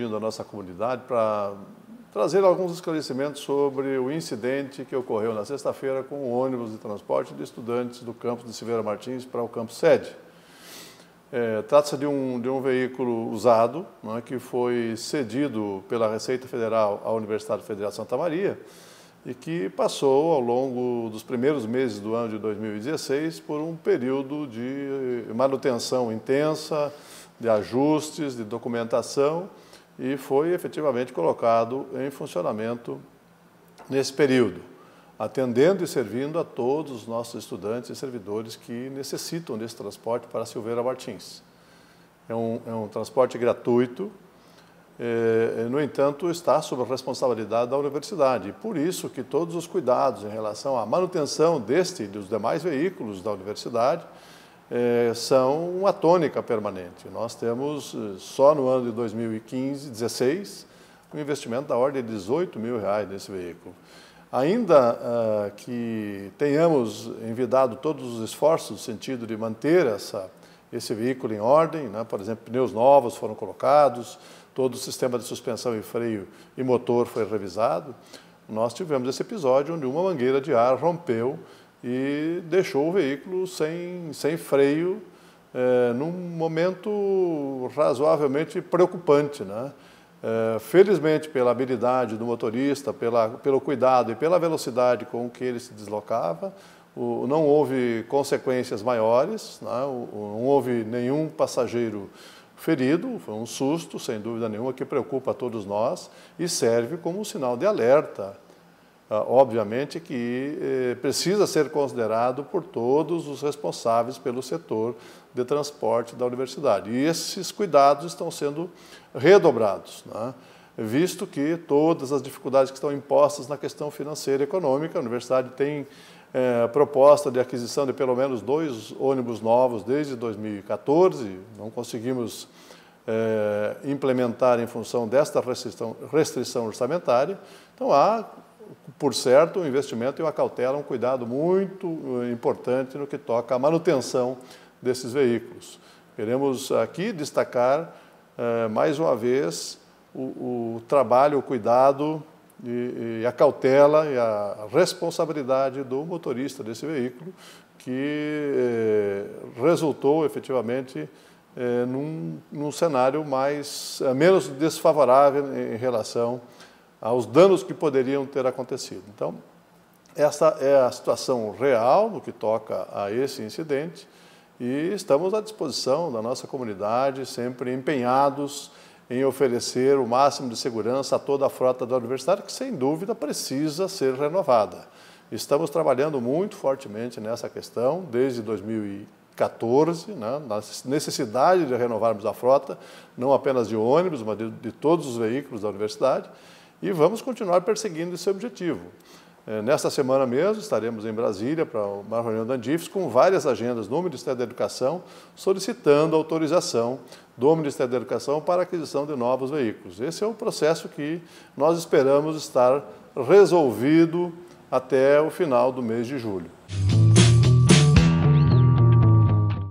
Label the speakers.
Speaker 1: surgindo da nossa comunidade para trazer alguns esclarecimentos sobre o incidente que ocorreu na sexta-feira com o ônibus de transporte de estudantes do campus de Silveira Martins para o campus sede. É, Trata-se de um, de um veículo usado né, que foi cedido pela Receita Federal à Universidade Federal de Santa Maria e que passou ao longo dos primeiros meses do ano de 2016 por um período de manutenção intensa, de ajustes, de documentação e foi efetivamente colocado em funcionamento nesse período, atendendo e servindo a todos os nossos estudantes e servidores que necessitam desse transporte para Silveira Martins. É um, é um transporte gratuito, é, no entanto, está sob a responsabilidade da universidade. Por isso que todos os cuidados em relação à manutenção deste e dos demais veículos da universidade é, são uma tônica permanente. Nós temos, eh, só no ano de 2015, 16, um investimento da ordem de 18 mil reais nesse veículo. Ainda ah, que tenhamos envidado todos os esforços no sentido de manter essa, esse veículo em ordem, né? por exemplo, pneus novos foram colocados, todo o sistema de suspensão e freio e motor foi revisado, nós tivemos esse episódio onde uma mangueira de ar rompeu e deixou o veículo sem, sem freio é, num momento razoavelmente preocupante. Né? É, felizmente, pela habilidade do motorista, pela, pelo cuidado e pela velocidade com que ele se deslocava, o, não houve consequências maiores, né? o, não houve nenhum passageiro ferido, foi um susto, sem dúvida nenhuma, que preocupa a todos nós e serve como um sinal de alerta ah, obviamente que eh, precisa ser considerado por todos os responsáveis pelo setor de transporte da universidade. E esses cuidados estão sendo redobrados, né? visto que todas as dificuldades que estão impostas na questão financeira e econômica, a universidade tem é, proposta de aquisição de pelo menos dois ônibus novos desde 2014, não conseguimos é, implementar em função desta restrição, restrição orçamentária. Então, há por certo, o investimento e uma cautela, um cuidado muito eh, importante no que toca à manutenção desses veículos. Queremos aqui destacar, eh, mais uma vez, o, o, trabalho, o cuidado e, e a cautela e a responsabilidade do motorista desse veículo, que eh, resultou efetivamente num, num, cenário mais, menos desfavorável em, em relação a aos danos que poderiam ter acontecido. Então, essa é a situação real no que toca a esse incidente e estamos à disposição da nossa comunidade, sempre empenhados em oferecer o máximo de segurança a toda a frota da universidade, que sem dúvida precisa ser renovada. Estamos trabalhando muito fortemente nessa questão desde 2014, né, na necessidade de renovarmos a frota, não apenas de ônibus, mas de, de todos os veículos da universidade e vamos continuar perseguindo esse objetivo. É, nesta semana mesmo, estaremos em Brasília para uma reunião da Andifes com várias agendas no Ministério da Educação, solicitando autorização do Ministério da Educação para aquisição de novos veículos. Esse é um processo que nós esperamos estar resolvido até o final do mês de julho.